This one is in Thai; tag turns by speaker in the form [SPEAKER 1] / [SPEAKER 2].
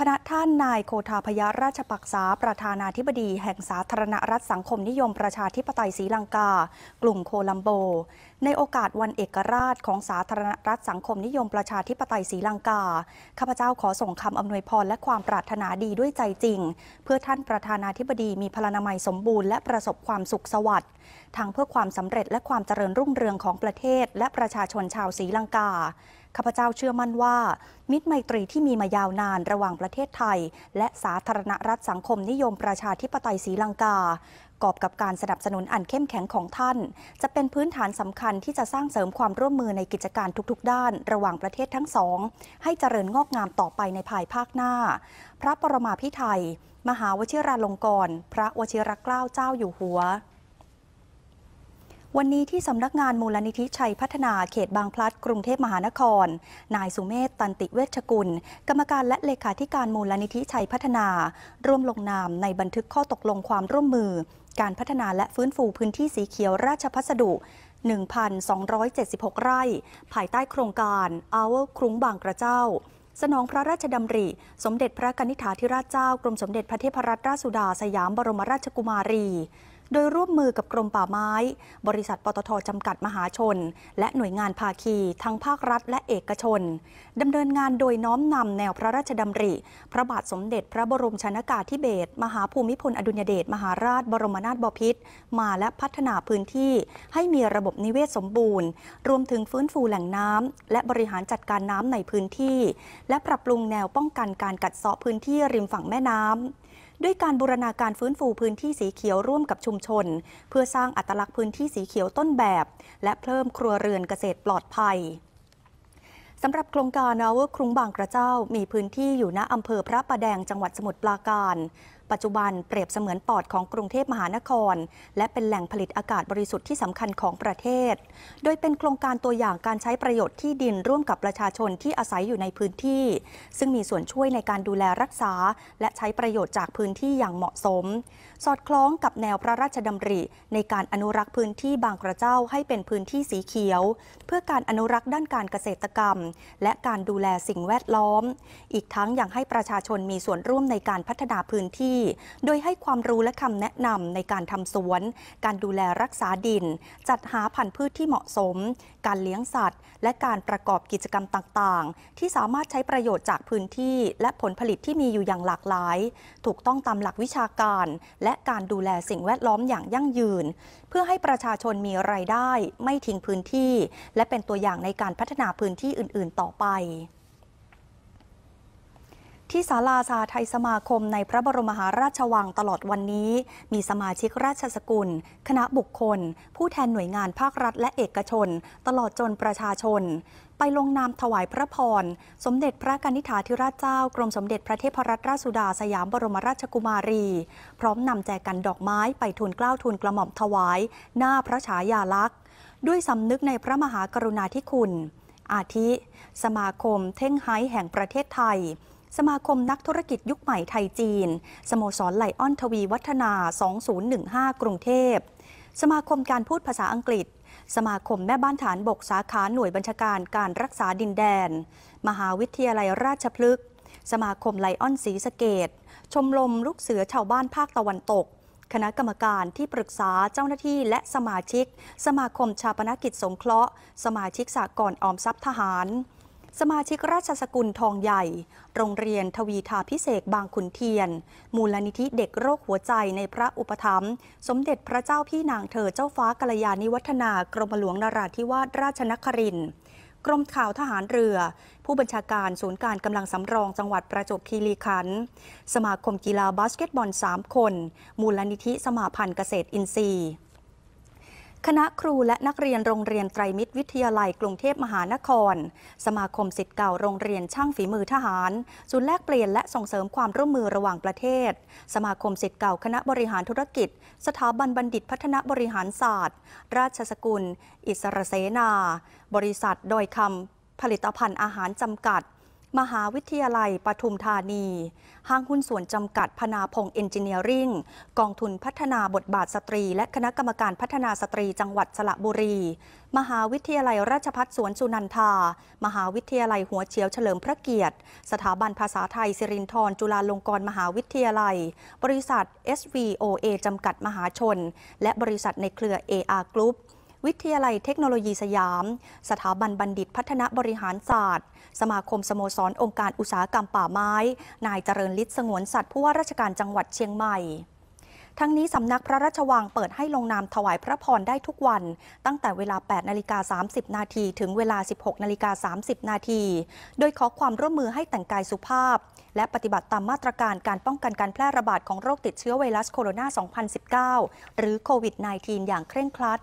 [SPEAKER 1] พระท่านนายโคทาพยาราชปักษา ประธานาธิบดีแห่งสาธารณรัฐสังคมนิยมประชาธิปไตยศรีลังกากลุ่มโคลัมโบ ในโอกาสวันเอกราชของสาธารณรัฐสังคมนิยมประชาธิปไตยศรีลังกาข้าพเจ้าขอส่งคำอำนวยพรและความปรารถนาดีด้วยใจจริง เพื่อท่านประธานาธิบดีมีพลานามัยสมบูรณ์และประสบความสุขสวัสดิ์ทางเพื่อความสำเร็จและความเจริญรุ่งเรืองของประเทศ และประชาชนชาวศรีลังกาข้าพเจ้าเชื่อมั่นว่า มิตรไมตรีที่มีมายาวนานระหว่างประเทศไทย และสาธารณรัฐสังคมนิยมประชาธิปไตยศรีลังกา กอบกับการสนับสนุนอันเข้มแข็งของท่าน จะเป็นพื้นฐานสำคัญที่จะสร้างเสริมความร่วมมือในกิจการทุกๆด้าน ระหว่างประเทศทั้งสอง ให้เจริญงอกงามต่อไปในภายภาคหน้า พระปรมาภิไธยมหาวชิราลงกรณ์พระวชิรเกล้าเจ้าอยู่หัววันนี้ที่สำนักงานมูลนิธิชัยพัฒนาเขตบางพลัดกรุงเทพมหานคร นายสุเมธตันติเวชกุล กรรมการและเลขาธิการมูลนิธิชัยพัฒนา ร่วมลงนามในบันทึกข้อตกลงความร่วมมือ การพัฒนาและฟื้นฟูพื้นที่สีเขียวราชพัสดุ 1,276 ไร่ ภายใต้โครงการ Our ครุ้งบางกระเจ้า สนองพระราชดำริ สมเด็จพระกนิษฐาธิราชเจ้ากรมสมเด็จพระเทพรัตนราชสุดาสยามบรมราชกุมารีโดยร่วมมือกับกรมป่าไม้ บริษัทปตทจำกัดมหาชน และหน่วยงานภาคี ทั้งภาครัฐและเอกชน ดำเนินงานโดยน้อมนำแนวพระราชดำริ พระบาทสมเด็จพระบรมชนากาธิเบศรมหาภูมิพลอดุญเดชมหาราช บรมนาถบพิตร มาและพัฒนาพื้นที่ให้มีระบบนิเวศสมบูรณ์ รวมถึงฟื้นฟูแหล่งน้ำและบริหารจัดการน้ำในพื้นที่ และปรับปรุงแนวป้องกันการกัดเซาะพื้นที่ริมฝั่งแม่น้ำด้วยการบูรณาการฟื้นฟูพื้นที่สีเขียวร่วมกับชุมชน เพื่อสร้างอัตลักษณ์พื้นที่สีเขียวต้นแบบ และเพิ่มครัวเรือนเกษตรปลอดภัย สำหรับโครงการอาวเวอร์ครุงบางกระเจ้ามีพื้นที่อยู่ณอำเภอพระประแดงจังหวัดสมุทรปราการปัจจุบันเปรียบเสมือนปอดของกรุงเทพมหานคร และเป็นแหล่งผลิตอากาศบริสุทธิ์ที่สำคัญของประเทศ โดยเป็นโครงการตัวอย่างการใช้ประโยชน์ที่ดินร่วมกับประชาชนที่อาศัยอยู่ในพื้นที่ ซึ่งมีส่วนช่วยในการดูแลรักษา และใช้ประโยชน์จากพื้นที่อย่างเหมาะสม สอดคล้องกับแนวพระราชดำริ ในการอนุรักษ์พื้นที่บางกระเจ้าให้เป็นพื้นที่สีเขียว เพื่อการอนุรักษ์ด้านการเกษตรกรรม และการดูแลสิ่งแวดล้อม อีกทั้งยังให้ประชาชนมีส่วนร่วมในการพัฒนาพื้นที่ที่โดยให้ความรู้และคำแนะนำในการทำสวน การดูแลรักษาดิน จัดหาพันธุ์พืชที่เหมาะสม การเลี้ยงสัตว์ และการประกอบกิจกรรมต่าง ๆ ที่สามารถใช้ประโยชน์จากพื้นที่และผลผลิตที่มีอยู่อย่างหลากหลาย ถูกต้องตามหลักวิชาการ และการดูแลสิ่งแวดล้อมอย่างยั่งยืน เพื่อให้ประชาชนมีไรายได้ ไม่ทิ้งพื้นที่ และเป็นตัวอย่างในการพัฒนาพื้นที่อื่น ๆ ต่อไปที่ศาลาสาไทยสมาคมในพระบรมมหาราชวังตลอดวันนี้ มีสมาชิกราชสกุล คณะบุคคล ผู้แทนหน่วยงานภาครัฐและเอกชนตลอดจนประชาชน ไปลงนามถวายพระพรสมเด็จพระกนิษฐาธิราชเจ้า กรมสมเด็จพระเทพรัตนราชสุดาสยามบรมราชกุมารี พร้อมนำแจกันดอกไม้ไปทูลเกล้าทูลกระหม่อมถวาย หน้าพระฉายาลักษณ์ ด้วยสำนึกในพระมหากรุณาธิคุณ อาทิ สมาคมเท่งไฮแห่งประเทศไทยสมาคมนักธุรกิจยุคใหม่ไทยจีน สโมสรไลออนทวีวัฒนา 2015 กรุงเทพ สมาคมการพูดภาษาอังกฤษ สมาคมแม่บ้านฐานบกสาขาหน่วยบัญชาการการรักษาดินแดน มหาวิทยาลัยราชพฤกษ์สมาคมไลออนสีสเกต ชมรมลูกเสือชาวบ้านภาคตะวันตก คณะกรรมการที่ปรึกษาเจ้าหน้าที่และสมาชิก สมาคมชาปนกิจสงเคราะห์ สมาชิกสากลออมทรัพย์ทหารสมาชิกราชสกุลทองใหญ่ โรงเรียนทวีทาพิเศษบางขุนเทียน มูลนิธิเด็กโรคหัวใจในพระอุปถัมภ์ สมเด็จพระเจ้าพี่นางเธอเจ้าฟ้ากัลยาณิวัฒนากรมหลวงนาราธิวาสราชนครินทร์ กรมข่าวทหารเรือ ผู้บัญชาการศูนย์การกำลังสำรองจังหวัดประจวบคีรีขันธ์ สมาคมกีฬาบาสเกตบอล3คน มูลนิธิสมาพันธ์เกษตรอินทรีย์คณะครูและนักเรียนโรงเรียนไตรมิตรวิทยาลัยกรุงเทพมหานคร สมาคมสิทธิ์เก่าโรงเรียนช่างฝีมือทหารศูนย์แลกเปลี่ยนและส่งเสริมความร่วมมือระหว่างประเทศ สมาคมสิทธิ์เก่าคณะบริหารธุรกิจสถาบันบัณฑิตพัฒนบริหารศาสตร์ ราชสกุล อิสระเสนา บริษัทโดยคำผลิตภัณฑ์อาหารจำกัดมหาวิทยาลัยปทุมธานี ห้างหุ้นส่วนจำกัดพนาพงเอนจิเนียริงกองทุนพัฒนาบทบาทสตรี และคณะกรรมการพัฒนาสตรีจังหวัดสระบุรี มหาวิทยาลัยราชพัฒสวนสุนันทา มหาวิทยาลัยหัวเฉียวเฉลิมพระเกียรติ สถาบันภาษาไทยสิรินทร จุฬาลงกรณ์มหาวิทยาลัย บริษัท SVOA จำกัดมหาชน และบริษัทในเครือ AR Group วิทยาลัยเทคโนโลยีสยาม สถาบันบัณฑิตพัฒนบริหารศาสตร์ สมาคมสโมสร องค์การอุตสาหกรรมป่าไม้ นายเจริญฤทธิ์สงวนสัตว์ผู้ว่าราชการจังหวัดเชียงใหม่ ทั้งนี้สำนักพระราชวังเปิดให้ลงนามถวายพระพรได้ทุกวันตั้งแต่เวลา8นาฬิกา30 นาที ถึงเวลา 16นาฬิกา30 นาที โดยขอความร่วมมือให้แต่งกายสุภาพ และปฏิบัติตามมาตรการการป้องกันการแพร่ระบาดของโรคติดเชื้อไวรัสโคโรนา 2019หรือโควิด -19 อย่างเคร่งครัด